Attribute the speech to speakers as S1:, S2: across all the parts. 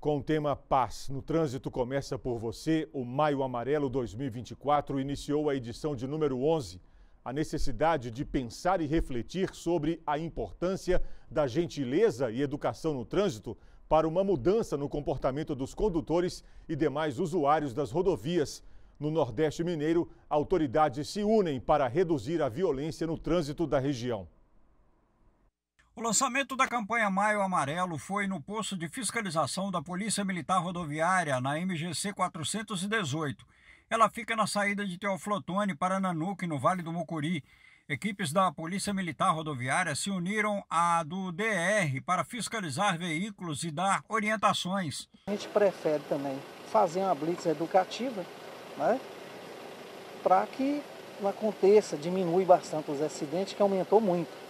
S1: Com o tema Paz no Trânsito Começa por Você, o Maio Amarelo 2024 iniciou a edição de número 11. A necessidade de pensar e refletir sobre a importância da gentileza e educação no trânsito para uma mudança no comportamento dos condutores e demais usuários das rodovias. No Nordeste Mineiro, autoridades se unem para reduzir a violência no trânsito da região. O lançamento da campanha Maio Amarelo foi no posto de fiscalização da Polícia Militar Rodoviária, na MGC 418. Ela fica na saída de Teoflotone para Nanuque, no Vale do Mucuri. Equipes da Polícia Militar Rodoviária se uniram à do DR para fiscalizar veículos e dar orientações. A gente prefere também fazer uma blitz educativa, né? Para que não aconteça, diminui bastante os acidentes, que aumentou muito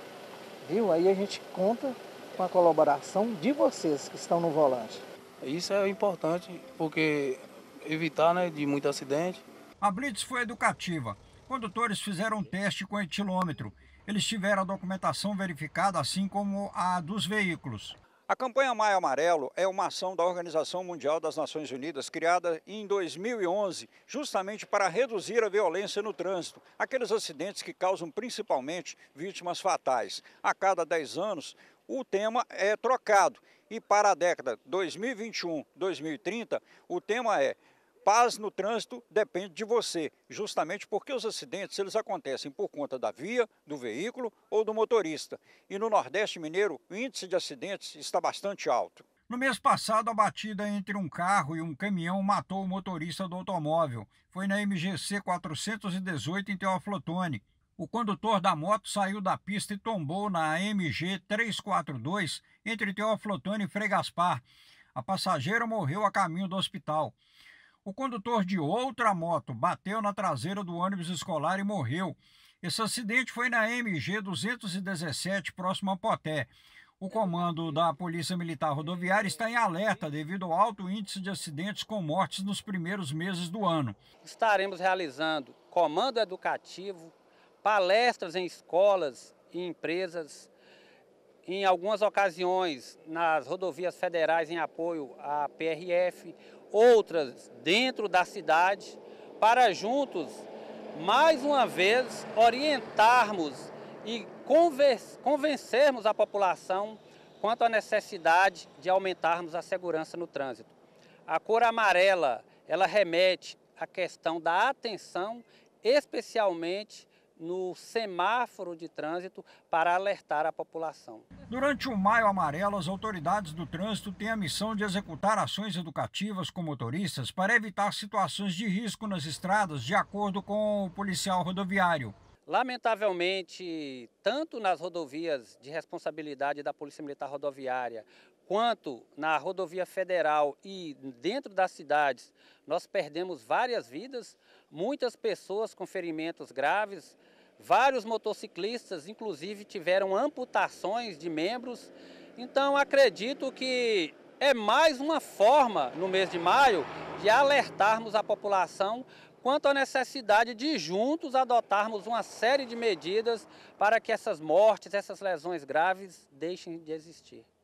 S1: viu? Aí a gente conta com a colaboração de vocês que estão no volante.
S2: Isso é importante, porque evitar né, de muito acidente.
S1: A Blitz foi educativa. Condutores fizeram um teste com etilômetro. Eles tiveram a documentação verificada, assim como a dos veículos. A campanha Maio Amarelo é uma ação da Organização Mundial das Nações Unidas criada em 2011, justamente para reduzir a violência no trânsito, aqueles acidentes que causam principalmente vítimas fatais. A cada 10 anos, o tema é trocado e para a década 2021-2030, o tema é paz no trânsito depende de você, justamente porque os acidentes eles acontecem por conta da via, do veículo ou do motorista. E no Nordeste Mineiro, o índice de acidentes está bastante alto. No mês passado, a batida entre um carro e um caminhão matou o motorista do automóvel. Foi na MGC 418 em Teoflotone. O condutor da moto saiu da pista e tombou na MG 342 entre Teoflotone e Fregaspar. A passageira morreu a caminho do hospital. O condutor de outra moto bateu na traseira do ônibus escolar e morreu. Esse acidente foi na MG 217, próximo a Poté. O comando da Polícia Militar Rodoviária está em alerta devido ao alto índice de acidentes com mortes nos primeiros meses do ano.
S2: Estaremos realizando comando educativo, palestras em escolas e empresas, em algumas ocasiões nas rodovias federais em apoio à PRF, outras dentro da cidade, para juntos, mais uma vez, orientarmos e convencermos a população quanto à necessidade de aumentarmos a segurança no trânsito. A cor amarela, ela remete à questão da atenção, especialmente no semáforo de trânsito para alertar a população.
S1: Durante o Maio Amarelo, as autoridades do trânsito têm a missão de executar ações educativas com motoristas para evitar situações de risco nas estradas, de acordo com o policial rodoviário.
S2: Lamentavelmente, tanto nas rodovias de responsabilidade da Polícia Militar Rodoviária, quanto na rodovia federal e dentro das cidades, nós perdemos várias vidas, muitas pessoas com ferimentos graves, Vários motociclistas, inclusive, tiveram amputações de membros. Então, acredito que é mais uma forma, no mês de maio, de alertarmos a população quanto à necessidade de juntos adotarmos uma série de medidas para que essas mortes, essas lesões graves deixem de existir.